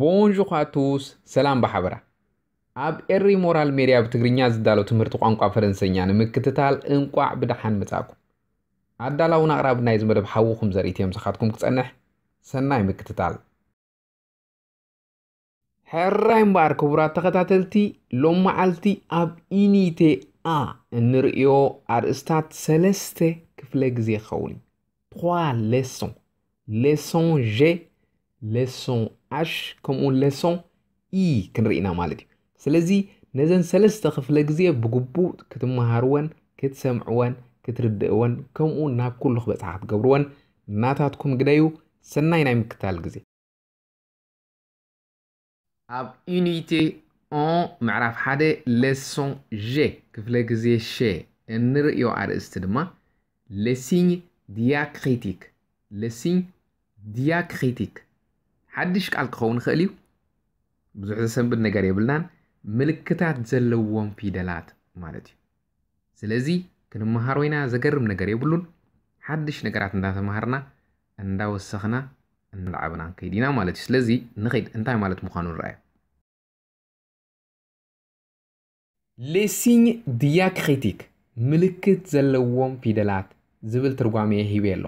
ቦንጆር à ሰላም ባሓበራ ኣብ ኤሪ ሞራል ሜድያ ብትግርኛ ዝዳሎ ትምህርቲ ቋንቋ ፈረንሰኛ ንምክትታል እንቋዕ ብድሓን መጻእኩም ኣዳላውን ኣቕራብ ናይ ዝመደብ ሓዊኹም ዘርኢት እዮም ንስኻትኩም ክጸንሕ ሰናይ ምክትታል ሕራይ እምበኣር ክቡራት ተኸታተልቲ ሎም መዓልቲ ኣብ ኢኒቴ ኣ እንርእዮ ኣርእስታት ሰለስተ ክፍለ ግዜ ይኸውን ቷ ሌሶን ሌሶን ዤ لسون اش كمو لسون اي كنرينا مالتي سلازي نزن سلسة خفلة جزية بقبو كتمهاروان كتسمعوان كتردئوان كمو ناب كل خبة تحت قبروان ناتاتكم قدايو سناينا مكتال جزي اب يونيتي اون معرف حدا لسون جي كفلة جزية شي نرئيو عرقست دما لسين دياكريتيك لسين دياكريتيك ሓድሽ ቃል ክኸውን ይኽእል እዩ ብዙሕ ዘሰንብድ ነገር የብልናን ምልክታት ዘለዎም ፊደላት ማለት እዩ ስለዚ ክንመሃር ወይና ዘገርም ነገር የብሉን ሓድሽ ነገራት እንዳተምሃርና እንዳወሰኽና እንላዓብና ንከይድ ኢና ማለት እዩ ስለዚ ንኸይድ እንታይ ማለት ምዃኑ ንርአዩ ሌሲኝ ዲያክሪቲክ ምልክት ዘለዎም ፊደላት ዝብል ትርጓሜ ሂበየ ኣሎ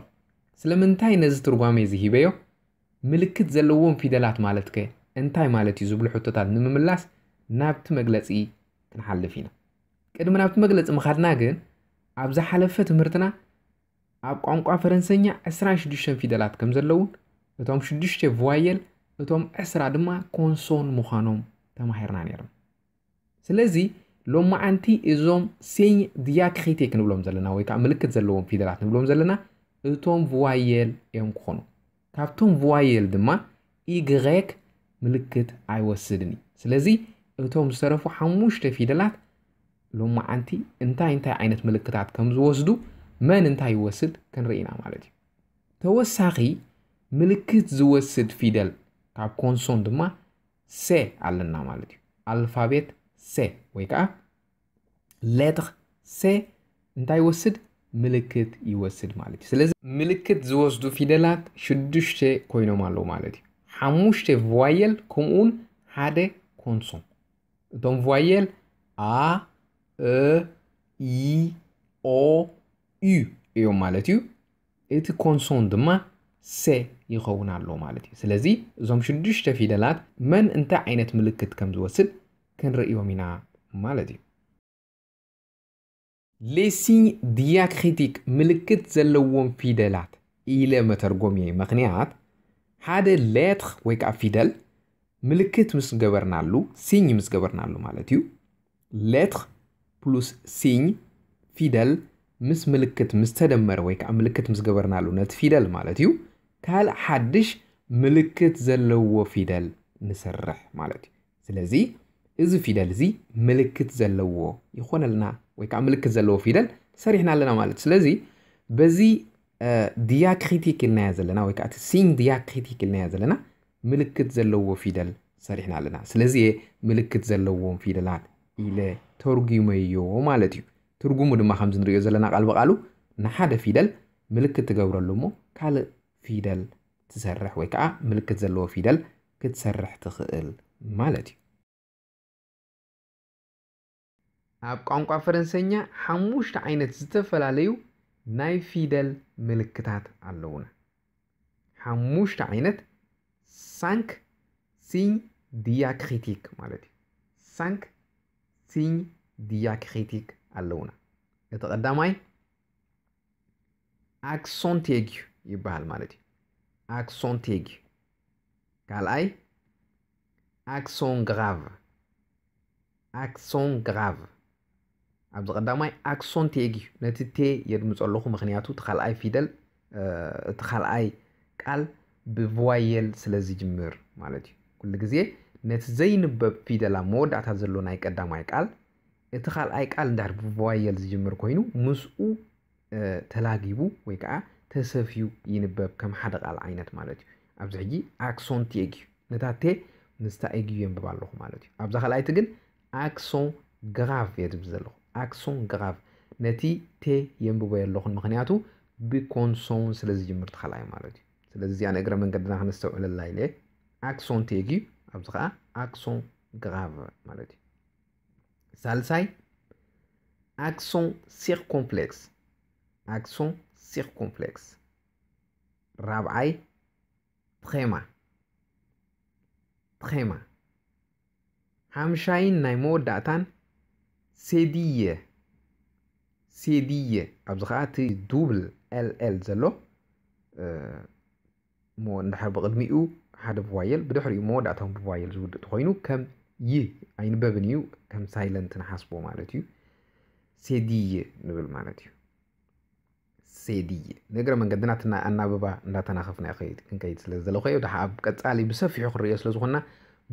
ስለምንታይ ነዚ ትርጓሜ ዝሂበዮ ምልክት ዘለዎም ፊደላት ማለት ከ እንታይ ማለት እዩ ዝብሉ ሕቶታት ንምምላስ ናብቲ መግለፂ ክንሓልፍ ኢና ቅድሚ ናብቲ መግለፂ ምኻድና ግን ኣብ ዝሓለፈ ትምህርትና ኣብ ቋንቋ ፈረንሰኛ 26 ፊደላት ከም ዘለውን እቶም 6 ቮየል እቶም 20 ድማ ኮንሶን ምዃኖም ተማሂርና ነይርና ስለዚ ሎም መዓንቲ እዞም ሴኝ ዲያክሪቴ ክንብሎም ዘለና ወይ ከዓ ምልክት ዘለዎም ፊደላት ንብሎም ዘለና እቶም ቮየል እዮም ክኾኑ ካብቶም ቮዋየል ድማ ኢግሬክ ምልክት ኣይወስድን እዩ ስለዚ እቶም ዝተረፉ ሓሙሽተ ፊደላት ሎማዓንቲ እንታይ እንታይ ዓይነት ምልክታት ከም ዝወስዱ መን እንታይ ይወስድ ክንርኢና ማለት እዩ ተወሳኺ ምልክት ዝወስድ ፊደል ካብ ኮንሶን ድማ ሴ ኣለና ማለት እዩ ኣልፋቤት ሴ ወይ ከዓ ሌትር ሴ እንታይ ይወስድ ምልክት ይወስድ ማለት እዩ ስለዚ ምልክት ዝወስዱ ፊደላት ሽዱሽተ ኮይኖም ኣለዉ ማለት እዩ ሓሙሽተ ቫየል ከምኡውን ሓደ ኮንሶም እቶም ቫየል ኣ እ ኢ ኦ ዩ እዮም ማለት እዩ እቲ ኮንሶን ድማ ሴ ይኸውን ኣሎ ማለት እዩ ስለዚ እዞም ሽዱሽተ ፊደላት መን እንታይ ዓይነት ምልክት ከም ዝወስድ ክንርእዮም ኢና ማለት እዩ ሌሲኝ ዲያክሪቲክ ምልክት ዘለዎም ፊደላት ኢለ መተርጎም እየ ምክንያት ሓደ ሌትር ወይ ከዓ ፊደል ምልክት ምስ ገበርናሉ ሲኝ ምስ ገበርናሉ ማለት እዩ ሌትር ፕሉስ ሲኝ ፊደል ምስ ምልክት ምስ ተደመረ ወይ ከዓ ምልክት ምስ ገበርናሉ ነቲ ፊደል ማለት እዩ ካልእ ሓድሽ ምልክት ዘለዎ ፊደል ንሰርሕ ማለት እዩ ስለዚ እዚ ፊደል እዚ ምልክት ዘለዎ ይኮነልና ወይ ከዓ ምልክት ዘለዎ ፊደል ሰሪሕና ኣለና ማለት ስለዚ በዚ ዲያክሪቲክ ኢልናዮ ዘለና ወይ ከዓ እቲ ሲን ዲያክሪቲክ ኢልናዮ ዘለና ምልክት ዘለዎ ፊደል ሰሪሕና ኣለና ስለዚ የ ምልክት ዘለዎም ፊደላት ኢለ ተርጉመዮ ማለት እዩ ትርጉሙ ድማ ከምዚ ንሪኦ ዘለና ቃል በቃሉ ንሓደ ፊደል ምልክት ትገብረሉ ሞ ካልእ ፊደል ትሰርሕ ወይ ከዓ ምልክት ዘለዎ ፊደል ክትሰርሕ ትኽእል ማለት እዩ ኣብ ቋንቋ ፈረንሰኛ ሓሙሽተ ዓይነት ዝተፈላለዩ ናይ ፊደል ምልክታት ኣለውና ሓሙሽተ ዓይነት ሳንክ ሲኝ ዲያክሪቲክ ማለት እዩ ሳንክ ሲኝ ዲያክሪቲክ ኣለውና እቲ ቀዳማይ ኣክሶንቴግዩ ይበሃል ማለት እዩ ኣክሶንቴግዩ ካልኣይ ኣክሶን ግራቭ ኣክሶን ግራቭ ኣብዚ ቀዳማይ ኣክሶን ቴግ እዩ ነቲ ቴ የድምፅ ኣለኹ ምክንያቱ እቲ ካልኣይ ፊደል እቲ ካልኣይ ቃል ብቫየል ስለ ዝጅምር ማለት እዩ ኩሉ ግዜ ነቲ ዘይንበብ ፊደል ኣብ መወዳእታት ዘሎ ናይ ቀዳማይ ቃል እቲ ካልኣይ ቃል እንዳር ብቫየል ዝጅምር ኮይኑ ምስኡ ተላጊቡ ወይ ከዓ ተሰፊዩ ይንበብ ከም ሓደ ቃል ዓይነት ማለት እዩ ኣብዚ ሕጂ ኣክሶን ቴግ እዩ ነታ ቴ ምስታ ኤግዩ የንብብ ኣለኹ ማለት እዩ ኣብዛ ካልኣይቲ ግን ኣክሶን ግራቭ የድብ ዘለኹ ኣክሶን ግራቭ ነቲ ቴ የንብቦ ኣለኹን ምክንያቱ ብኮንሶን ስለ ዝጅምር ተኸላይ ማለት እዩ ስለዚ ኣነ እግረ መንገድና ክነስተውዕለላ ኢለ ኣክሶን ቴ ግዩ ኣብዚ ከዓ ኣክሶን ግራቭ ማለት እዩ ሳልሳይ ኣክሶን ኮምፕሌክስ ኣክሶን ኮምፕሌክስ ራብዓይ ትኼማ ትኼማ ሓምሻይን ናይ መወዳእታን cédille cédille abdrati double ll ዘሎ እሞ እንድሕር ብቅድሚኡ ሓደ ብዋየል ብድሕሪኡ ሞ ወዳእቶም ብዋየል ዝውድእ ኮይኑ ከም ይህ ኣይንበብን እዩ ከም ሳይለንት ንሓስቦ ማለት እዩ ሴድየ ንብል ማለት እዩ ሴድየ ንእግረ መንገድና ኣናበባ እንዳተናኸፍና ይኸይድ ክንከይድ ስለ ዘለኮዮ ድሓ ኣብ ቀፃሊ ብሰፊሑ ክርዮ ስለ ዝኾና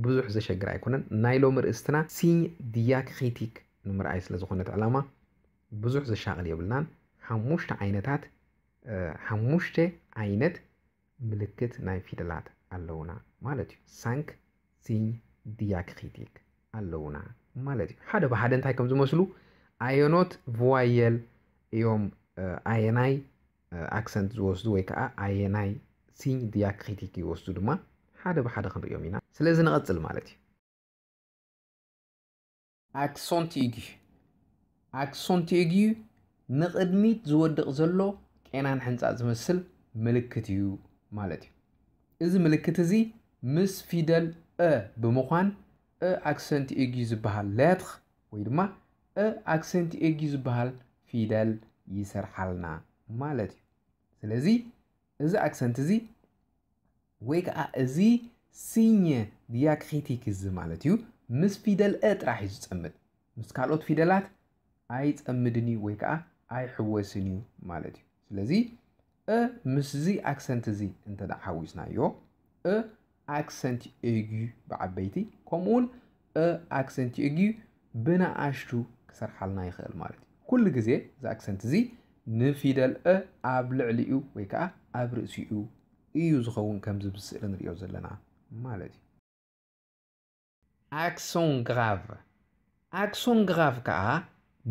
ብዙሕ ዘሸግር ኣይኮነን ናይ ሎሚ ርእስትና ሲኝ ዲያክሪቲክ ንምርኣይ ስለ ዝኾነት ዕላማ ብዙሕ ዘሻቕል የብልናን ሓሙሽተ ዓይነታት ሓሙሽተ ዓይነት ምልክት ናይ ፊደላት ኣለውና ማለት እዩ ሳንክ ዚኝ ዲያክሪቲክ ኣለውና ማለት እዩ ሓደ ብሓደ እንታይ ከም ዝመስሉ ኣየኖት ቮዋየል እዮም ኣየናይ ኣክሰንት ዝወስዱ ወይ ከዓ ኣየናይ ሲኝ ዲያክሪቲክ ይወስዱ ድማ ሓደ ብሓደ ክንሪኦም ኢና ስለዚ ንቐፅል ማለት እዩ ኣክሶንት እግዩ ኣክሶንት እግዩ ንቕድሚት ዝወድቕ ዘሎ ጤናን ሕንፃ ዝመስል ምልክት እዩ ማለት እዩ እዚ ምልክት እዚ ምስ ፊደል እ ብምዃን እ ኣክሰንቲ ኤግዩ ዝበሃል ለትኽ ወይ ድማ እ ኣክሰንቲ ኤግዩ ዝበሃል ፊደል ይሰርሓልና ማለት እዩ ስለዚ እዚ ኣክሰንት እዚ ወይ ከዓ እዚ ሲኘ ዲያክሪቲክ እዚ ማለት እዩ ምስ ፊደል አ ጥራሕ እዩ ዝፀምድ ምስ ካልኦት ፊደላት ኣይፀምድን እዩ ወይ ከዓ ኣይሕወስን እዩ ማለት እዩ ስለዚ እ ምስዚ ኣክሰንት እዚ እንተደ ሓዊስናዮ እ ኣክሰንት እግዩ ብዓበይቲ ከምኡውን እ ኣክሰንት እግዩ ብናኣሽቱ ክሰርሓልና ይኽእል ማለት እዩ ኩሉ ግዜ እዚ ኣክሰንት እዚ ንፊደል እ ኣብ ልዕሊኡ ወይ ከዓ ኣብ ርእሲኡ እዩ ዝኸውን ከምዚ ብስእሊ ንሪኦ ዘለና ማለት እዩ ኣክሶን ግራቭ ኣክሶን ግራቭ ከዓ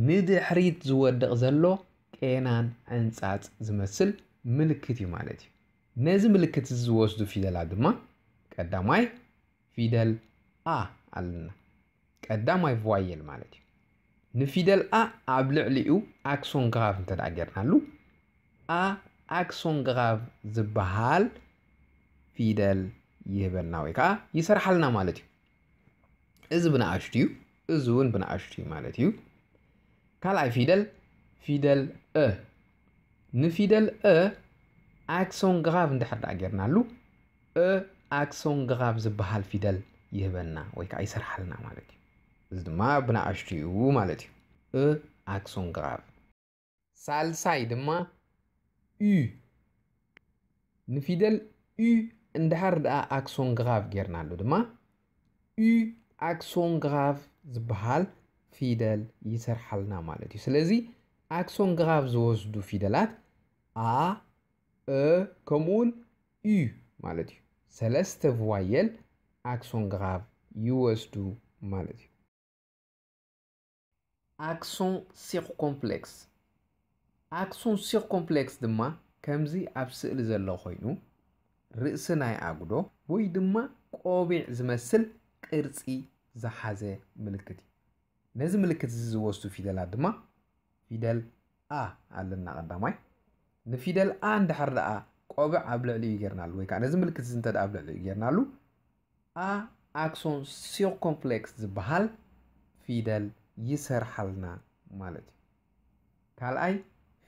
ንድሕሪት ዝወድቕ ዘሎ ቄናን ዕንፃፅ ዝመስል ምልክት እዩ ማለት እዩ ነዚ ምልክት ዝወስዱ ፊደላት ድማ ቀዳማይ ፊደል ኣ ኣለና ቀዳማይ ቫየል ማለት እዩ ንፊደል ኣ ኣብ ልዕሊኡ ኣክሶን ግራፍ እንተደኣ ጌርናሉ ኣ ኣክሶን ግራቭ ዝበሃል ፊደል ይህበልና ወይ ከዓ ይሰርሓልና ማለት እዩ እዝ ብንኣሽት እዩ እዚ እውን ብንኣሽት እዩ ማለት እዩ ካልኣይ ፊደል ፊደል እ ንፊደል እ ኣክሶን ግኻብ እንድሕር ዳኣ ጌርናሉ እ ኣክሶን ግኻብ ዝበሃል ፊደል ይህበና ወይ ከዓ ይሰርሓልና ማለት እዩ እዚ ድማ ብንኣሽቱ እዩ ማለት እዩ እ ኣክሶን ግኻብ ሳልሳይ ድማ ዩ ንፊደል ዩ እንድሕር ደኣ ኣክሶን ግኻብ ጌርናሉ ድማ ዩ ኣክሶን ግራቭ ዝበሃል ፊደል ይሰርሓልና ማለት እዩ ስለዚ ኣክሶን ግራቭ ዝወስዱ ፊደላት ኣ እ ከምኡውን እዩ ማለት እዩ ሰለስተ ቫየል ኣክሶን ግራቭ ይወስዱ ማለት እዩ ኣክሶን ሲርኮምፕሌክስ ኣክሶን ኮምፕሌክስ ድማ ከምዚ ኣብ ስእሊ ዘሎ ኮይኑ ርእሲ ናይ ኣጉዶ ወይ ድማ ቆቢዕ ዝመስል ቅርፂ ዝሓዘ ምልክት እዩ ነዚ ምልክት እዚ ዝወስዱ ፊደላት ድማ ፊደል ኣ ኣለና ቀዳማይ ንፊደል ኣ እንድሕር ደኣ ቆብዕ ኣብ ልዕሊ ልዕሊኡ ጌርናሉ ወይ ከዓ ነዚ ምልክት እዚ እንተ ኣብ ልዕሊ እዩ ጌርናሉ ኣ ኣክሶን ሲርኮምፕሌክስ ዝበሃል ፊደል ይሰርሓልና ማለት እዩ ካልኣይ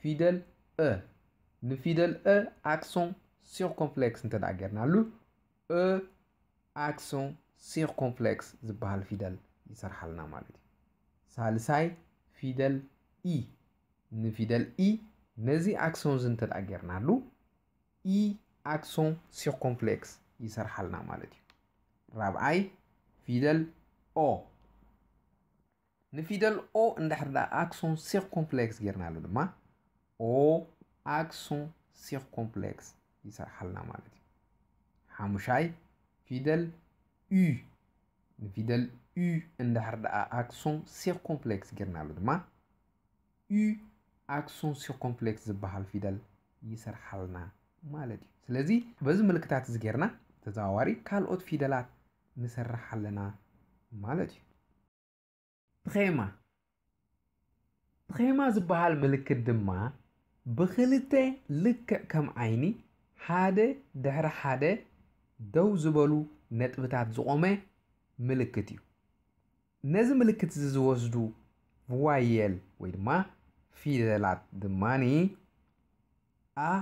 ፊደል እ ንፊደል እ ኣክሶን ሲርኮምፕሌክስ እንተ ደኣ ጌርናሉ እ ኣክሶን ሲር ኮምፕሌክስ ዝበሃል ፊደል ይሰርሓልና ማለት እዩ ሳልሳይ ፊደል ኢ ንፊደል ኢ ነዚ ኣክሶን እንተ ደኣ ጌርናሉ ኢ ኣክሶን ሲር ኮምፕሌክስ ይሰርሓልና ማለት እዩ ራብኣይ ፊደል ኦ ንፊደል ኦ እንዳሕር ዳ ኣክሶን ሲር ኮምፕሌክስ ጌርናሉ ድማ ኦ ኣክሶን ሲር ኮምፕሌክስ ይሰርሓልና ማለት እዩ ሓሙሻይ ፊደል U de fidèle U እንደ hard አክሶን circomplex ጌርናሉ ድማ U አክሶን circomplex ዝበሃል ፊደል ይሰርሓልና ማለት እዩ ስለዚ በዚ ምልክታት እዚ ጌርና ተዘዋዋሪ ካልኦት ፊደላት ንሰርሕ ኣለና ማለት እዩ ብኼማ ብኼማ ዝበሃል ምልክት ድማ ብክልተ ልክዕ ከም ዓይኒ ሓደ ድሕሪ ሓደ ደው ዝበሉ نتبتات زقومة ملكتيو نزم ملكت زوزدو ويل ويدما في دلات دماني أ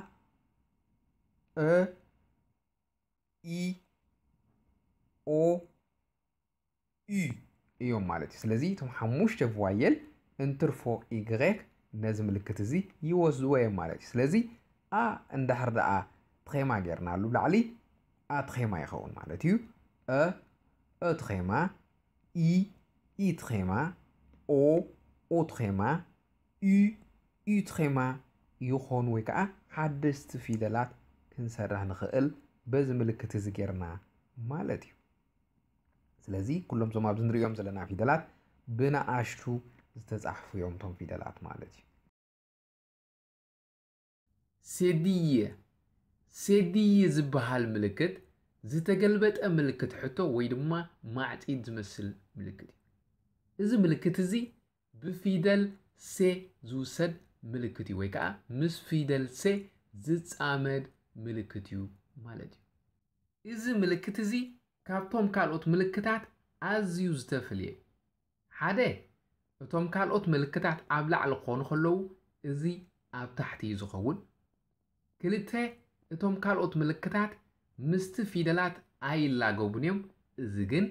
أ إي أو إي إيوه يوم مالتي سلزي تم حموش تفويل انتر فو إي غريك نزم لكتزي يوزوي مالتي سلزي أ اندهر دا أ بخيما غير نالو لعلي ኣትኼማ ይኸውን ማለት እዩ አ ኣትኼማ ኢ ኢትኼማ ኦ ኦትኼማ ዩ ዩትኼማ ይኾኑ ወይ ከዓ ሓደስቲ ፊደላት ክንሰርሕ ንኽእል በዚ ምልክት እዚ ጌርና ማለት እዩ ስለዚ ኩሎም ዞም ኣብዚ ንሪኦም ዘለና ፊደላት ብናኣሽቱ ዝተፃሕፉ እዮም እቶም ፊደላት ማለት እዩ ሴድየ سيدي الملكت ملكت تقلبت ملكت حتو ويدما ما عتيد زمسل ملكت زي ملكت زي بفيدل سي زوسد ملكتي ويكا مس فيدل سي زتعمد ملكتيو مالتي زي ملكت زي كابتوم كالوت ملكتات أزيو زتفليه حدا اتوم كالوت ملكتات ኣብ ላዕሊ خلو زي እዚ زخون ታሕቲ እቶም ካልኦት ምልክታት ምስቲ ፊደላት ኣይላገቡን እዮም እዚ ግን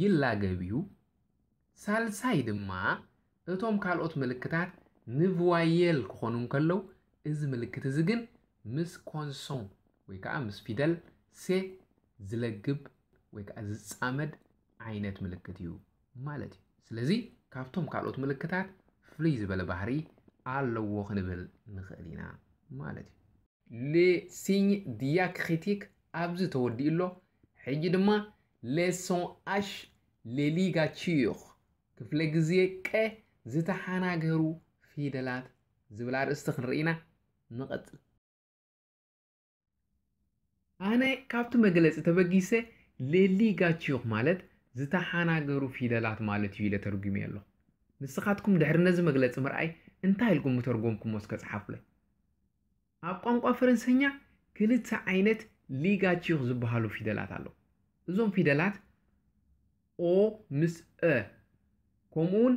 ይላገብ እዩ ሳልሳይ ድማ እቶም ካልኦት ምልክታት ንቭዋየል ክኾኑ ከለው እዚ ምልክት እዚ ግን ምስ ኮንሶን ወይ ከዓ ምስ ፊደል ሴ ዝለግብ ወይ ከዓ ዝፃመድ ዓይነት ምልክት እዩ ማለት እዩ ስለዚ ካብቶም ካልኦት ምልክታት ፍሉይ ዝበለ ባህሪ ኣለዎ ክንብል ንኽእል ኢና ማለት እዩ ለሲኝ ዲያክሪቲክ ኣብዚ ተወዲኡ ኣሎ ሕጂ ድማ ለሶን ኣሽ ለሊጋችዮኽ ክፍለ ግዜ ቀ ዝተሓናገሩ ፊደላት ዝብል ኣርእስቲ ክንርኢ ኢና ንቐፅል ኣነ ካብቲ መግለፂ ተበጊሰ ለሊጋችዮኽ ማለት ዝተሓናገሩ ፊደላት ማለት እዩ ኢለ ተርጉሜ ኣሎ ንስኻትኩም ድሕሪ ነዚ መግለፂ ምርኣይ እንታይ ኢልኩም ምተርጎምኩሞ እስከ ኣብ ቋንቋ ፈረንሰኛ ክልተ ዓይነት ሊጋችሁ ዝበሃሉ ፊደላት ኣለዉ እዞም ፊደላት ኦ ምስ አ ከምኡውን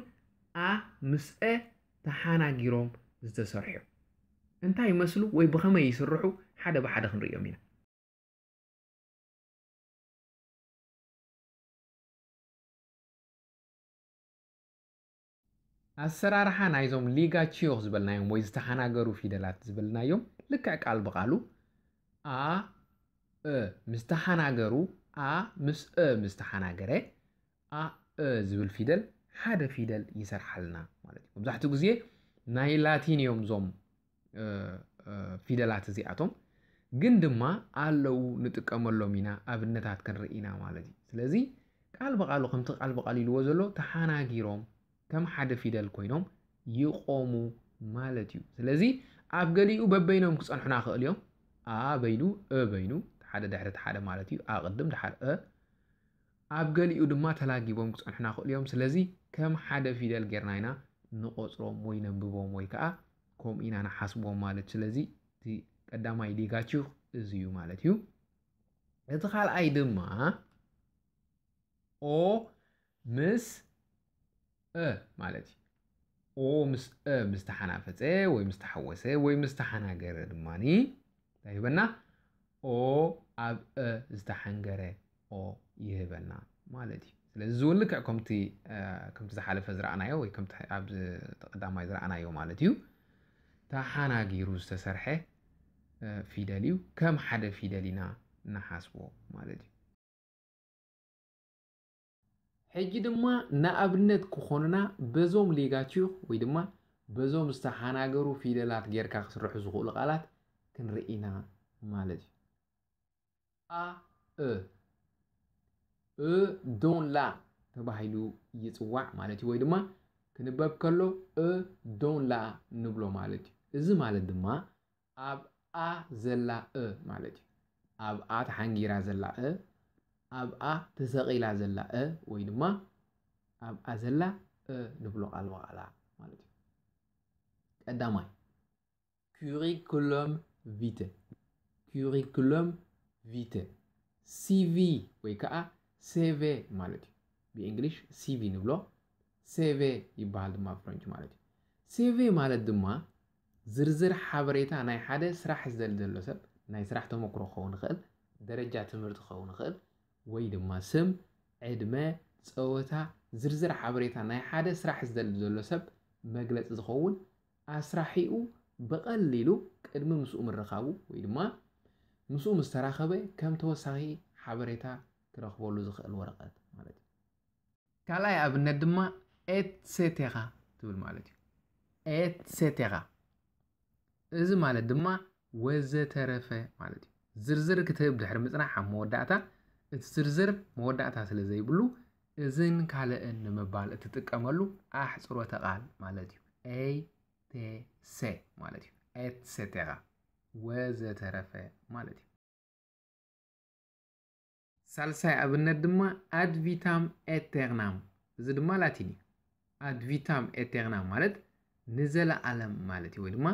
ኣ ምስ አ ተሓናጊሮም ዝተሰርሑ እንታይ ይመስሉ ወይ ብኸመይ ይስርሑ ሓደ ብሓደ ክንሪኦም ኢና ኣሰራርሓ ናይዞም ሊጋ ቺዮክ ዝበልናዮም ወይ ዝተሓናገሩ ፊደላት ዝበልናዮም ልክዕ ቃል ብቓሉ ኣ እ ምስ ተሓናገሩ አ ምስ እ ምስ ተሓናገረ አ እ ዝብል ፊደል ሓደ ፊደል ይሰርሓልና ማለት እዩ መብዛሕትኡ ግዜ ናይ ላቲን እዮም ዞም ፊደላት እዚኣቶም ግን ድማ ኣለው ንጥቀመሎም ኢና ኣብነታት ክንርኢ ኢና ማለት እዩ ስለዚ ቃል ብቓሉ ከምቲ ቃል ብቓል ኢልዎ ዘሎ ተሓናጊሮም ከም ሓደ ፊደል ኮይኖም ይቆሙ ማለት እዩ ስለዚ ኣብ ገሊኡ በበይኖም ክፀንሑና ክእል እዮም ኣበይኑ በይኑ እ በይኑ ሓደ ድሕሪ ሓደ ማለት እዩ ኣቅድም ድሓር እ ኣብ ገሊኡ ድማ ተላጊቦም ክፀንሑና ክእል እዮም ስለዚ ከም ሓደ ፊደል ጌርና ኢና ንቆፅሮም ወይ ነንብቦም ወይ ከዓ ከምኡ ኢና ንሓስቦም ማለት እዩ ስለዚ እቲ ቀዳማይ ሊጋችሁ እዚ እዩ ማለት እዩ እቲ ካልኣይ ድማ ኦ ምስ እ ማለት እዩ ኦ ምስ እ ምስ ተሓናፈፀ ወይ ምስ ተሓወሰ ወይ ምስ ተሓናገረ ድማኒ እንታይ ይህበና ኦ ኣብ እ ዝተሓንገረ ኦ ይህበና ማለት እዩ ስለዚ እውን ልክዕ ከምቲ ከምቲ ዝሓለፈ ዝረኣናዮ ወይ ከምቲ ኣብ ተቐዳማይ ዝረኣናዮ ማለት እዩ ተሓናጊሩ ዝተሰርሐ ፊደል እዩ ከም ሓደ ፊደል ኢና እናሓስቦ ማለት እዩ ሕጂ ድማ ንኣብነት ክኾኑና በዞም ሌጋችሁ ወይ ድማ በዞም ዝተሓናገሩ ፊደላት ጌርካ ክስርሑ ዝኽእሉ ቃላት ክንርኢና ማለት እዩ አ እ እ ዶንላ ተባሂሉ ይፅዋዕ ማለት እዩ ወይ ድማ ክንበብ ከሎ እ ዶንላ ንብሎ ማለት እዩ እዚ ማለት ድማ ኣብ ኣ ዘላ እ ማለት እዩ ኣብ ኣ ተሓንጊራ ዘላ እ ኣብኣ ተሰቂላ ዘላ እ ወይ ድማ ኣብኣ ዘላ እ ንብሎ ቃል በቃላ ማለት እዩ ቀዳማይ ኩሪኩሎም ቪተ ኩሪኩሎም ቪተ ሲቪ ወይ ከዓ ሴቬ ማለት እዩ ብእንግሊሽ ሲቪ ንብሎ ሴቬ ይበሃል ድማ ፍረንች ማለት እዩ ሴቬ ማለት ድማ ዝርዝር ሓበሬታ ናይ ሓደ ስራሕ ዝደሊ ዘሎ ሰብ ናይ ስራሕ ተመክሮ ክኸውን ይኽእል ደረጃ ትምህርቲ ክኸውን ይኽእል ወይ ድማ ስም ዕድመ ፀወታ ዝርዝር ሓበሬታ ናይ ሓደ ስራሕ ዝደልብ ዘሎ ሰብ መግለፂ ዝኸውን ኣስራሒኡ ብቐሊሉ ቅድሚ ምስኡ ምረኻቡ ወይ ድማ ምስኡ ምስ ተራኸበ ከም ተወሳኺ ሓበሬታ ክረኽበሉ ዝኽእል ወረቐት ማለት እዩ ካልኣይ ኣብነት ድማ ኤትሴቴራ ትብል ማለት እዩ ኤትሴቴራ እዚ ማለት ድማ ወዘተረፈ ማለት እዩ ዝርዝር ክትህብ ድሕሪ ምፅናሕ ኣብ መወዳእታ ዝርዝር መወዳእታ ስለ ዘይብሉ እዝን ካልእን ንምባል እትጥቀመሉ ኣሕፅሮተ ቃል ማለት እዩ ኤቴሰ ማለት እዩ ኤትሴቴራ ወዘተረፈ ማለት እዩ ሳልሳይ ኣብነት ድማ ኣድቪታም ኤተርናም እዚ ድማ ላቲን እዩ ኣድቪታም ኤተርናም ማለት ንዘለኣለም ማለት እዩ ወይ ድማ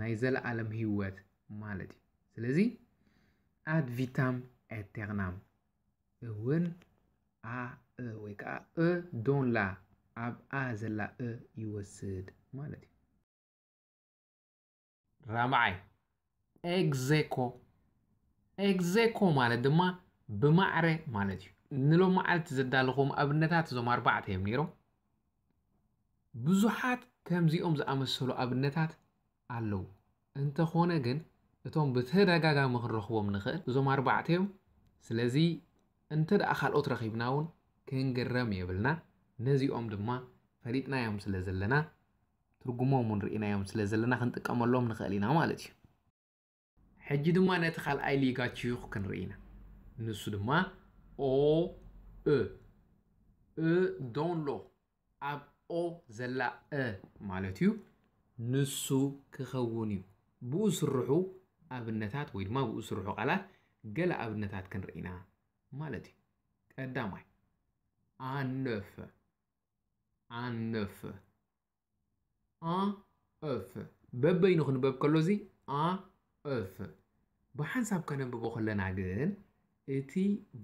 ናይ ዘለኣለም ሂወት ማለት እዩ ስለዚ ኣድቪታም ኤተርናም እውን አ ወይ ከዓ እ ዶንላ ኣብ ኣ ዘላ እ ይወስድ ማለት እዩ ራማዓይ ኤግዜኮ ኤግዜኮ ማለት ድማ ብማዕረ ማለት እዩ ንሎም መዓልቲ ዘዳለኹም ኣብነታት እዞም ኣርባዕተ እዮም ነይሮም ብዙሓት ከምዚኦም ዝኣመሰሉ ኣብነታት ኣለው እንተኾነ ግን እቶም ብተደጋጋሚ ክንረኽቦም ንኽእል እዞም ኣርባዕተ እዮም ስለዚ እንተ ደኣ ካልኦት ረኺብና እውን ክንግረም የብልና ነዚኦም ድማ ፈሊጥናዮም ስለ ዘለና ትርጉሞም እውን ርኢናዮም ስለ ዘለና ክንጥቀመሎም ንኽእል ኢና ማለት እዩ ሕጂ ድማ ነቲ ካልኣይ ሊጋ ችዩኽ ክንርኢ ኢና ንሱ ድማ ኦ እ እ ዶንሎ ኣብ ኦ ዘላ እ ማለት እዩ ንሱ ክኸውን እዩ ብኡ ስርሑ ኣብነታት ወይ ድማ ብኡ ስርሑ ቃላት ገለ ኣብነታት ክንርኢና ማለት ቀዳማይ አነፈ አነፈ አፍ በበይኑ ክንበብ ከሎ እዚ አፍ ብሓንሳብ ከነብቦ ከለና ግን እቲ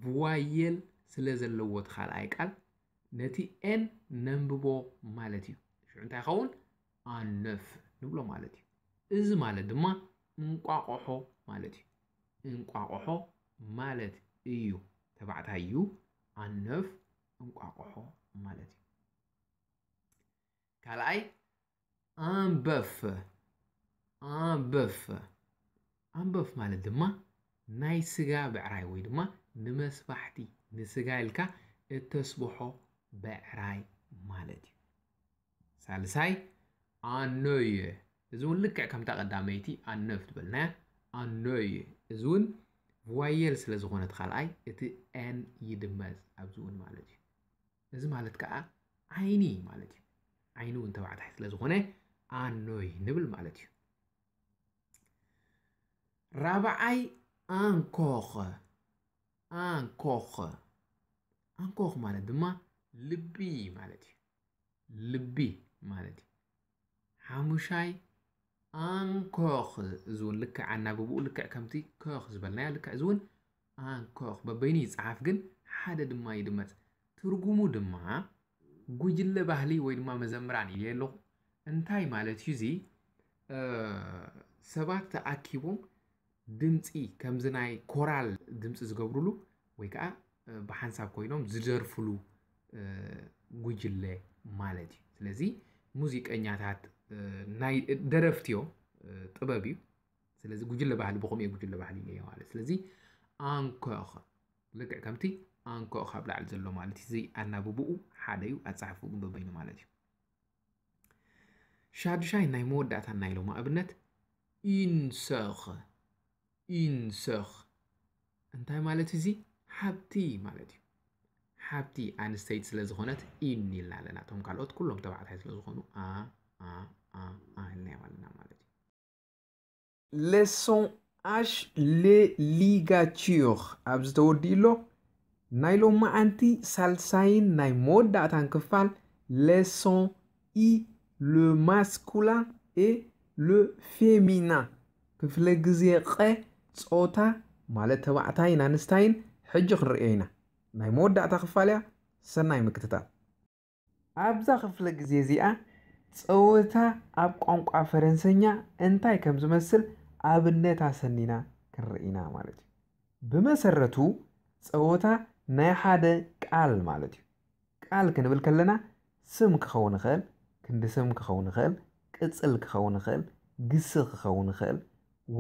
ብዋየል ስለ ዘለዎ ተኻልኣይ ቃል ነቲ ኤን ነንብቦ ማለት እዩ ሽዑ እንታይ ይኸውን ኣነፍ ንብሎ ማለት እዩ እዚ ማለት ድማ እንቋቆሖ ማለት እዩ እንቋቆሖ ማለት እዩ ተባዕታዩ ኣነፍ እንቋቁሖ ማለት እዩ ካልኣይ ኣንበፍ ኣንበፍ ኣንበፍ ማለት ድማ ናይ ስጋ ብዕራይ ወይ ድማ ንመስባሕቲ ንስጋ ኢልካ እተስብሖ ብዕራይ ማለት እዩ ሳልሳይ ኣነየ እዚ እውን ልክዕ ከምታ ቀዳመይቲ ኣነፍ ትበልና ኣነየ እዚ እውን ቫየል ስለ ዝኾነት ካልኣይ እቲ ኤን ይድመፅ ኣብዚ እውን ማለት እዩ እዚ ማለት ከዓ ዓይኒ ማለት እዩ ዓይኒ እውን ተባዕታይ ስለ ዝኾነ ኣኖይ ንብል ማለት እዩ ራብዓይ ኣንኮኸ ኣንኮኸ ኣንኮኽ ማለት ድማ ልቢ ማለት እዩ ልቢ ማለት እዩ ሓሙሻይ ኣንኮኽ እዚ እውን ልክዕ ኣናብብኡ ልክዕ ከምቲ ኮኽ ዝበልናዮ ልክዕ እዚ እውን ኣንኮኽ በበይኑ ይፀሓፍ ግን ሓደ ድማ ይድመፅ ትርጉሙ ድማ ጉጅለ ባህሊ ወይ ድማ መዘምራን ኢልየ ኣለኹ እንታይ ማለት እዩ እዚ ሰባት ተኣኪቦም ድምፂ ከምዚ ናይ ኮራል ድምፂ ዝገብርሉ ወይ ከዓ ብሓንሳብ ኮይኖም ዝደርፍሉ ጉጅለ ማለት እዩ ስለዚ ሙዚቀኛታት ናይ ደረፍትዮ ጥበብ እዩ ስለዚ ጉጅለ ባህሊ ብኸምኡ እየ ጉጅለ ባህሊ እየ ማለት ስለዚ ኣንኮኸ ልክዕ ከምቲ ኣንኮ ካብ ላዕሊ ዘሎ ማለት እዩ እዚ ኣናብብኡ ሓደ እዩ ኣፀሓፍኡ ግን በበይኑ ማለት እዩ ሻድሻይ ናይ መወዳእታ ናይ ሎም ኣብነት ኢንሰኽ ኢንሰኽ እንታይ ማለት እዚ ሓብቲ ማለት እዩ ሓብቲ ኣንስተይቲ ስለ ዝኾነት ኢን ኢልና ኣለና እቶም ካልኦት ኩሎም ተባዕታይ ስለ ዝኾኑ እናየዋልና ማለት ነው። les sont h les ligatures አብዝተ ወዲሎ ናይሎ ማአንቲ ሳልሳይን ናይ መወዳእታን ክፋል les sont i le masculin et le féminin ክፍለ ግዜ ቀ ጾታ ማለት ተባዕታይን ኣንስታይን ሕጂ ክንርዮ ኢና ናይ መወዳእታ ክፋል እያ ሰናይ ምክትታል ኣብዛ ክፍለ ግዜ እዚኣ ፀወታ ኣብ ቋንቋ ፈረንሰኛ እንታይ ከም ዝመስል ኣብነት ኣሰኒና ክንርኢና ማለት እዩ ብመሰረቱ ፀወታ ናይ ሓደ ቃል ማለት እዩ ቃል ክንብል ከለና ስም ክኸውን ይኽእል ክንዲ ስም ክኸውን ይኽእል ቅፅል ክኸውን ይኽእል ግስ ክኸውን ይኽእል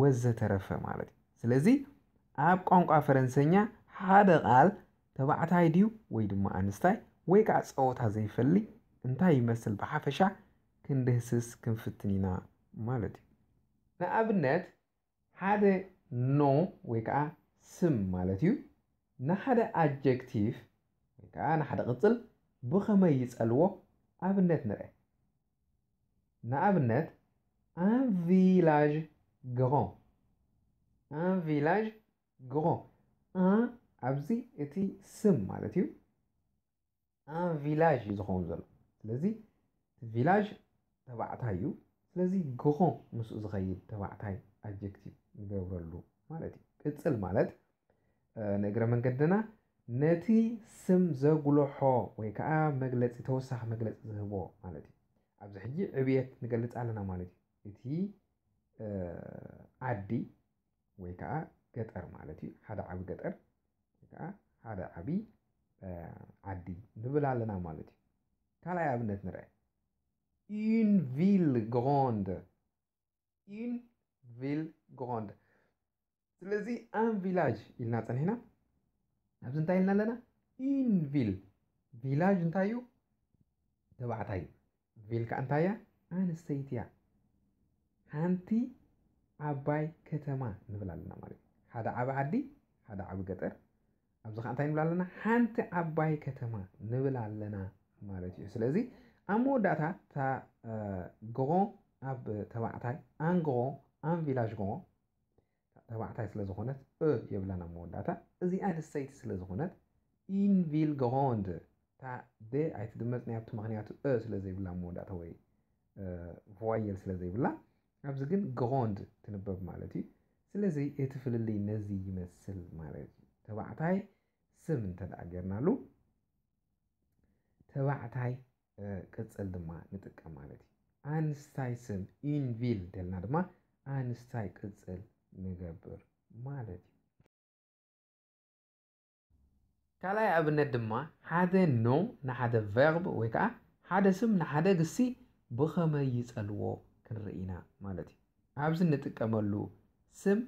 ወዘተረፈ ማለት እዩ ስለዚ ኣብ ቋንቋ ፈረንሰኛ ሓደ ቃል ተባዕታይ ድዩ ወይ ድማ ኣንስታይ ወይ ከዓ ፀወታ ዘይፈሊ እንታይ ይመስል ብሓፈሻ كندهسس كم فتنينا مالتي نا أبنات حدا نو ويكا سم مالتيو نا حدا أجكتيف ويكا نا حدا قتل بخما يسألو أبنات نرى نا أبنات أن فيلاج غران أن فيلاج غران أن أبزي إتي سم مالتيو أن فيلاج يزخون زلو لذي فيلاج ተባዕታይ እዩ ስለዚ ግሆ ምስኡ ዝኸይድ ተባዕታይ ኣጀክቲቭ ንገብረሉ ማለት እዩ ቅፅል ማለት ንእግረ መንገድና ነቲ ስም ዘጉልሖ ወይ ከዓ መግለፂ ተወሳኺ መግለፂ ዝህቦ ማለት እዩ ኣብዚ ሕጂ ዕብየት ንገልፅ ኣለና ማለት እዩ እቲ ዓዲ ወይ ከዓ ገጠር ማለት እዩ ሓደ ዓብ ገጠር ወይከዓ ሓደ ዓብይ ዓዲ ንብል ኣለና ማለት እዩ ካልኣይ ኣብነት ንርአ une ville grande ኢን ቪል ጎንድ ስለዚ un ቪላጅ ኢልና ፀኒሕና ኣብዚ እንታይ ኢልና ኣለና ኢን ቪል ቪላጅ እንታይ እዩ ተባዕታይ እዩ ቪል ከዓ እንታይ እያ ኣንስተይቲ እያ ሓንቲ ዓባይ ከተማ ንብል ኣለና ማለት እዩ ሓደ ዓብ ዓዲ ሓደ ዓብ ገጠር ኣብዚ ከዓ እንታይ ንብል ኣለና ሓንቲ ዓባይ ከተማ ንብል ኣለና ማለት እዩ ስለዚ ኣብ መወዳእታ እታ ጎ ኣብ ተባዕታይ ኣንጎ ኣን ቪላጅ ጎ ተባዕታይ ስለ ዝኾነት እ የብላን ኣብ መወዳእታ እዚኣ ንሰይቲ ስለ ዝኾነት ኢንቪል ጎንድ እታ ደ ድመፅ ናይ ኣብቲ ምክንያቱ እ ስለ ዘይብላ መወዳእታ ወይ ቮየል ስለ ዘይብላ ኣብዚ ግን ጎንድ ትንበብ ማለት እዩ ስለዚ እቲ ፍልልይ ነዚ ይመስል ማለት እዩ ተባዕታይ ስም ደኣ ጌርናሉ ተባዕታይ ቅጽል ድማ ንጥቀም ማለት እዩ ኣንስታይ ስም ኢንቪል ደልና ድማ ኣንስታይ ቅጽል ንገብር ማለት እዩ ካልኣይ ኣብነት ድማ ሓደ ኖም ንሓደ ቨርብ ወይ ከዓ ሓደ ስም ንሓደ ግሲ ብኸመይ ይፀልዎ ክንርኢ ኢና ማለት እዩ ኣብዚ ንጥቀመሉ ስም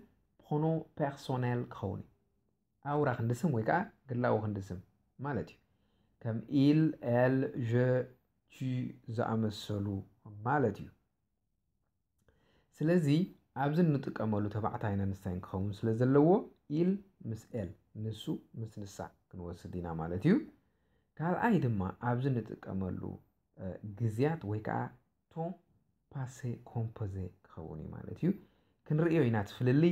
ፖኖ ፐርሶነል ክኸውን እዩ ኣውራ ክንዲ ስም ወይ ከዓ ግላዊ ክንዲ ስም ማለት እዩ ከም ኢል ኤል ዥ ቺ ዝኣመሰሉ ማለት እዩ ስለዚ ኣብዚ እንጥቀመሉ ተባዕታይን ኣንስታይን ክኸውን ስለ ዘለዎ ኢል ምስ ኤል ንሱ ምስ ንሳ ክንወስድ ኢና ማለት እዩ ካልኣይ ድማ ኣብዚ እንጥቀመሉ ግዜያት ወይ ከዓ ቶ ፓሴ ኮምፖዘ ክኸውን እዩ ማለት እዩ ክንሪዮ ኢና ትፍልሊ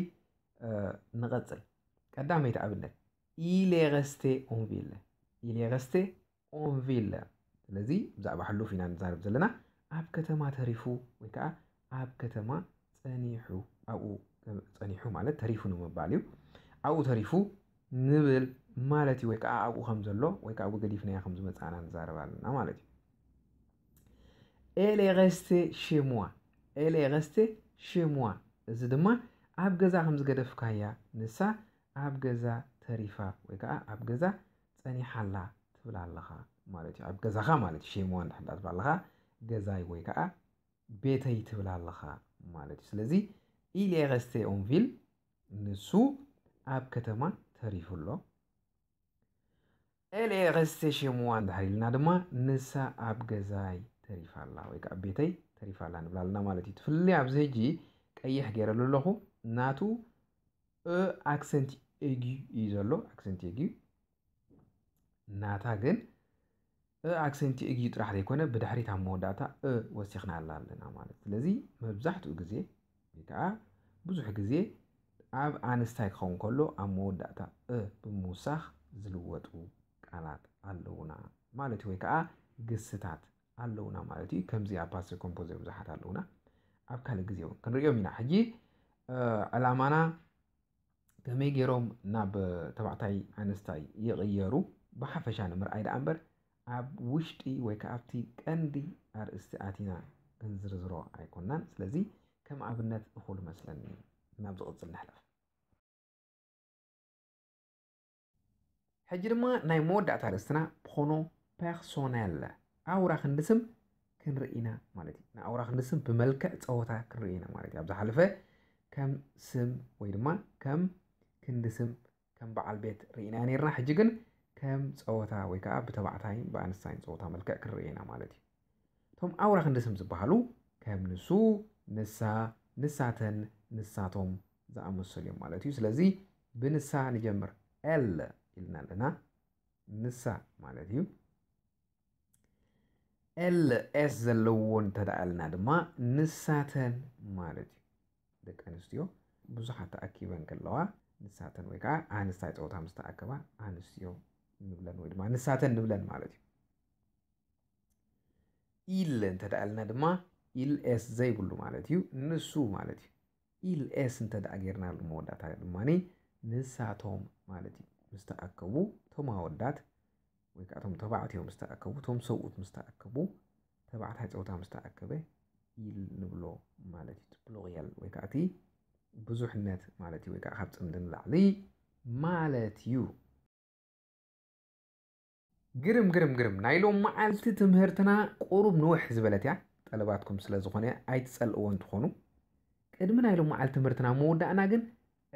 ንቐፅል ቀዳመይቲ ኣብነት ኢሌ ረስቴ ኦንቪለ ኢሌ ረስቴ ኦንቪለ ስለዚ ብዛዕባ ሕሉፍ ኢና ንዛርብ ዘለና ኣብ ከተማ ተሪፉ ወይ ከዓ ኣብ ከተማ ፀኒሑ ኣብኡ ፀኒሑ ማለት ተሪፉ ንምባል እዩ ኣብኡ ተሪፉ ንብል ማለት እዩ ወይ ከዓ ኣብኡ ከም ዘሎ ወይ ከዓ ብገዲፍናያ ከም ዝመፃና ንዛረብ ኣለና ማለት እዩ ኤሌቀስቴ ሽሙዋ ኤሌቀስቴ ሽሙዋ እዚ ድማ ኣብ ገዛ ከም ዝገደፍካያ ንሳ ኣብ ገዛ ተሪፋ ወይ ከዓ ኣብ ገዛ ፀኒሓላ ትብል ኣለካ ማለት እዩ ኣብ ገዛኻ ማለት እዩ ሸሞን ድሕንዳ ትባለኻ ገዛይ ወይ ከዓ ቤተይ ትብል ኣለካ ማለት እዩ ስለዚ ኢሌረስቴ ኦንቪል ንሱ ኣብ ከተማ ተሪፉ ተሪፉሎ ኤልኤረስቴ ሸሞዋን ዳሕር ኢልና ድማ ንሳ ኣብ ገዛይ ተሪፋላ ወይ ከዓ ቤተይ ተሪፋ ኣላ ንብላ ኣለና ማለት እዩ ትፍልይ ኣብዚ ሕጂ ቀይሕ ገይረሉ ኣለኹ ናቱ ኣክሰንት ኤግዩ እዩ ዘሎ ኣክሰንት ኤግዩ ናታ ግን ኣክሰንቲ እግዩ ጥራሕ ዘይኮነ ብድሕሪት ኣብ መወዳእታ እ ወሲኽና ኣላ ኣለና ማለት ስለዚ መብዛሕትኡ ግዜ ወይ ከዓ ብዙሕ ግዜ ኣብ ኣንስታይ ክኸውን ከሎ ኣብ መወዳእታ እ ብምውሳኽ ዝልወጡ ቃላት ኣለውና ማለት እዩ ወይ ከዓ ግስታት ኣለውና ማለት እዩ ከምዚ ኣብ ፓስ ኮምፖዝ ብዙሓት ኣለውና ኣብ ካልእ ግዜ እውን ክንሪኦም ኢና ሕጂ ዕላማና ከመይ ገይሮም ናብ ተባዕታይ ኣንስታይ ይቕየሩ ብሓፈሻ ንምርኣይ ደኣ እምበር ኣብ ውሽጢ ወይ ከዓ ኣብቲ ቀንዲ ኣርእስቲ ኣቲና ክንዝርዝሮ ኣይኮናን ስለዚ ከም ኣብነት እኹል መስለኒ ናብ ዝቕፅል ንሕለፍ ሕጂ ድማ ናይ መወዳእታ ርእስትና ፖኖ ፐርሶነል ኣውራ ክንዲ ክንርኢና ማለት እዩ ንኣውራ ክንዲ ብመልክዕ ፀወታ ክንርኢና ማለት እዩ ኣብዝሓለፈ ከም ስም ወይ ድማ ከም ክንዲስም ከም በዓል ቤት ርኢና ነርና ሕጂ ግን ከም ፀወታ ወይ ከዓ ብተባዕታይ ብኣንስታይን ፀወታ መልክዕ ክርኢ ማለት እዩ እቶም ኣውራ ክንደስም ዝበሃሉ ከም ንሱ ንሳ ንሳተን ንሳቶም ዝኣመሰሉ እዮም ማለት እዩ ስለዚ ብንሳ ንጀምር ኤል ኢልና ኣለና ንሳ ማለት እዩ ኤል ኤስ ዘለዎ እንተዳኣልና ድማ ንሳተን ማለት እዩ ደቂ ኣንስትዮ ብዙሓት ተኣኪበን ከለዋ ንሳተን ወይ ከዓ ኣንስታይ ፀወታ ምስተኣከባ ኣንስትዮ እንብለን ወይ ድማ ንሳተ እንብለን ማለት እዩ ኢል እንተዳኣልና ድማ ኢል ኤስ ዘይብሉ ማለት እዩ ንሱ ማለት እዩ ኢል ኤስ እንተደኣ ጌርናሉ መወዳእታ ድማ ንሳቶም ማለት እዩ ምስ ተኣከቡ እቶም ኣወዳት ወይ ከዓ እቶም ተባዕትዮ ምስ ተኣከቡ እቶም ሰብኡት ምስ ተኣከቡ ተባዕታይ ፀወታ ምስ ተኣከበ ኢል ንብሎ ማለት እዩ ብሎቅየል ወይ ከዓ እቲ ብዙሕነት ማለት እዩ ወይ ከዓ ካብ ፅምዲ ንላዕሊ ማለት እዩ ግርም ግርም ግርም ናይ ሎም መዓልቲ ትምህርትና ቁሩብ ንውሕ ዝበለት እያ ጠለባትኩም ስለ ዝኾነ ኣይትፀልእዎ እንትኾኑ ቅድሚ ናይ ሎም መዓልቲ ትምህርትና መወዳእና ግን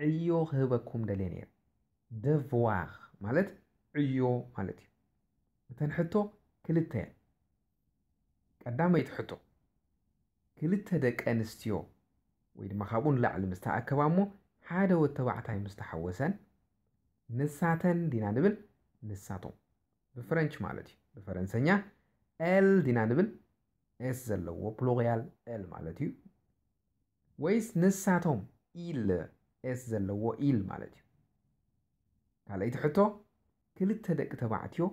ዕዮ ክህበኩም ደልየ ነይረ ደቭዋኽ ማለት ዕዮ ማለት እዩ እተን ሕቶ ክልተ እየን ቀዳመይቲ ሕቶ ክልተ ደቂ ኣንስትዮ ወይ ድማ ካብኡ ንላዕሊ ምስተኣከባ ተኣከባ እሞ ሓደ ወተባዕታይ ምስተሓወሰን ንሳተን ዲና ንብል ንሳቶም ብፍረንች ማለት እዩ ብፈረንሰኛ ኤል ዲና ንብል ኤስ ዘለዎ ፕሉርያል ኤል ማለት እዩ ወይስ ንሳቶም ኢል ኤስ ዘለዎ ኢል ማለት እዩ ካልኣይቲ ሕቶ ክልተ ደቂ ተባዕትዮ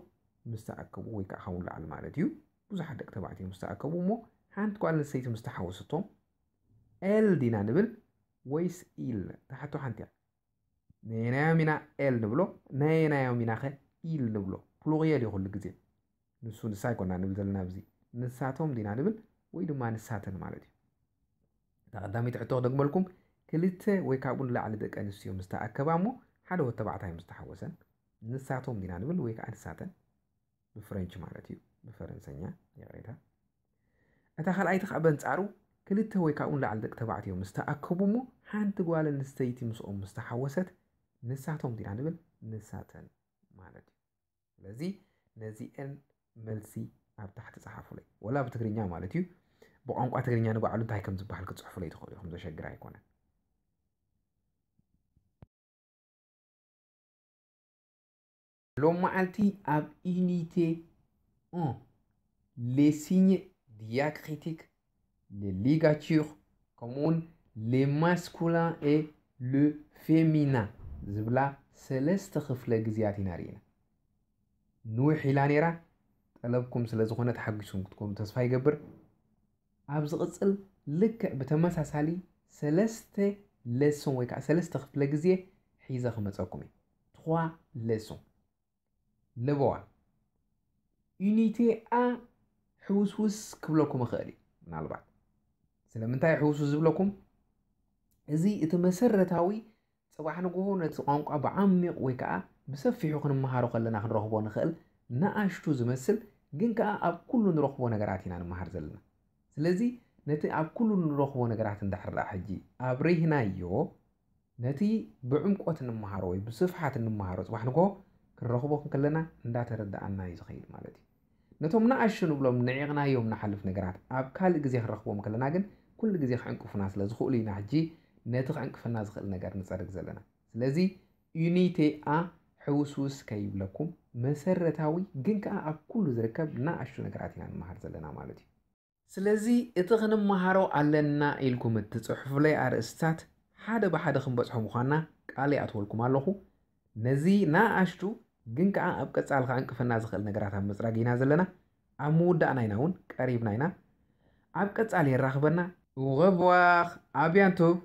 ምስ ተኣከቡ ወይ ከዓ ኸውን ላዕሊ ማለት እዩ ብዙሓት ደቂ ተባዕትዮ ምስ ተኣከቡ እሞ ሓንቲ ጓል ኣንስተይቲ ምስ ተሓወሰቶም ኤል ዲና ንብል ወይስ ኢል ታሕቶ ሓንቲ እያ ነየናዮም ኢና ኤል ንብሎ ነየናዮም ኢና ኸ ኢል ንብሎ ፕሉሪየል የሁሉ ግዜ ንሱ ንሳ ይኮና ንብል ዘለና ብዚ ንሳቶም ዲና ንብል ወይ ድማ ንሳተን ማለት እዩ ተቐዳሚት ሕቶ ክደግመልኩም ክልተ ወይ ካብኡ ንላዕሊ ደቂ ኣንስትዮ ምስ ተኣከባ እሞ ሓደ ወ ተባዕታይ ምስ ተሓወሰን ንሳቶም ዲና ንብል ወይ ከዓ ንሳተን ብፍረንች ማለት እዩ ብፈረንሰኛ ይቕሬታ እታ ካልኣይቲ ከዓ በንፃሩ ክልተ ወይ ካብኡ ንላዕሊ ደቂ ተባዕትዮ ምስ ተኣከቡ እሞ ሓንቲ ጓል ንስተይቲ ምስኦም ምስተሓወሰት ንሳቶም ዲና ንብል ንሳተን ማለት እዩ les signes diacritiques, les ligatures signes les masculins et les le merci, merci, merci, merci, merci, نوح إلى نيرة طلبكم سلزخونة حقشون كتكم تصفي جبر عبز قصل لك بتمس عسالي سلست لسون ويك سلست خفل جزية حيزة خمسة كومي تخوا لسون لبوا يونيتي أ حوسوس كبلكم خالي من على بعض سلام انتي حوسوس بلكم زي اتمسرت هاوي سواء حنقول نتقانق بعمق ويكأ ብሰፊሑ ክንመሃሮ ከለና ክንረኽቦ ንኽእል ንኣሽቱ ዝመስል ግን ከዓ ኣብ ኩሉ ንረኽቦ ነገራት ኢና ንመሃር ዘለና ስለዚ ነቲ ኣብ ኩሉ ንረኽቦ ነገራት እንድሕር ሕጂ ኣብ ርህናዮ ነቲ ብዕምቆት እንመሃሮ ወይ ብስፍሓት እንመሃሮ ፅባሕ ንኮ ክንረኽቦ ከለና እንዳተረዳእና እዩ ዝኸይድ ማለት እዩ ነቶም ንኣሽ ንብሎም ንዒቕናዮም ናሓልፍ ነገራት ኣብ ካልእ ግዜ ክንረኽቦም ከለና ግን ኩሉ ግዜ ክዕንቅፉና ስለ ዝኽእሉ ኢና ሕጂ ነቲ ክዕንቅፈና ዝኽእል ነገር ንፀርግ ዘለና ስለዚ ዩኒቴኣ ሕውስ ውስ ከይብለኩም መሰረታዊ ግን ከዓ ኣብ ኩሉ ዝርከብ ንኣሽቱ ነገራት ኢና ንመሃር ዘለና ማለት እዩ ስለዚ እቲ ክንመሃሮ ኣለና ኢልኩም እትፅሑፍለይ ኣርእስታት ሓደ ብሓደ ክንበፅሖ ምኳና ቃል ይኣትወልኩም ኣለኹ ነዚ ንኣሽቱ ግን ከዓ ኣብ ቀፃል ከዓ እንቅፈና ዝኽእል ነገራት ኣብ ምፅራግ ኢና ዘለና ኣብ ምውዳእና ኢና እውን ቀሪብና ኢና ኣብ ቀፃል የራኽበና ወገብዋኽ ኣብያንቱብ